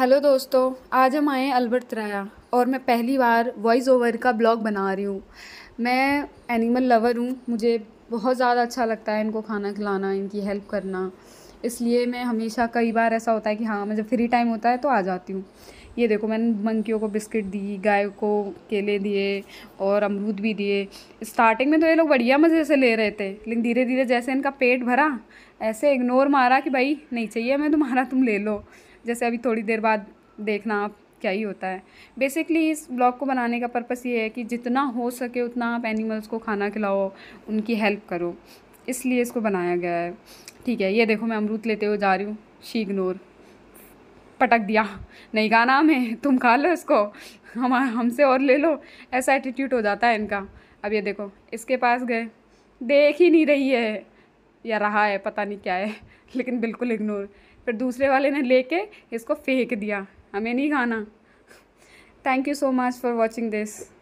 hello दोस्तों आज हम आए अल्बर्ट राया और मैं पहली बार वॉइस ओवर का ब्लॉग बना रही हूँ मैं एनिमल लवर हूँ मुझे बहुत ज़्यादा अच्छा लगता है इनको खाना खिलाना इनकी हेल्प करना इसलिए मैं हमेशा कई बार ऐसा होता है कि हाँ मैं जब फ्री टाइम होता है तो आ जाती हूँ ये देखो मैंने मंकियों को बिस्किट दी गाय को केले दिए और अमरूद भी दिए स्टार्टिंग में तो ये लोग बढ़िया मज़े से ले रहे थे लेकिन धीरे धीरे जैसे इनका पेट भरा ऐसे इग्नोर मारा कि भाई नहीं चाहिए मैं तुम्हारा तुम ले लो जैसे अभी थोड़ी देर बाद देखना आप क्या ही होता है बेसिकली इस ब्लॉग को बनाने का पर्पस ये है कि जितना हो सके उतना आप एनिमल्स को खाना खिलाओ उनकी हेल्प करो इसलिए इसको बनाया गया है ठीक है ये देखो मैं अमरूद लेते हुए जा रही हूँ शी इग्नोर पटक दिया नहीं नाम हमें तुम खा लो इसको हम हमसे और ले लो ऐसा एटीट्यूड हो जाता है इनका अब ये देखो इसके पास गए देख ही नहीं रही है या रहा है पता नहीं क्या है लेकिन बिल्कुल इग्नोर फिर दूसरे वाले ने लेके इसको फेंक दिया हमें नहीं खाना thank you so much for watching this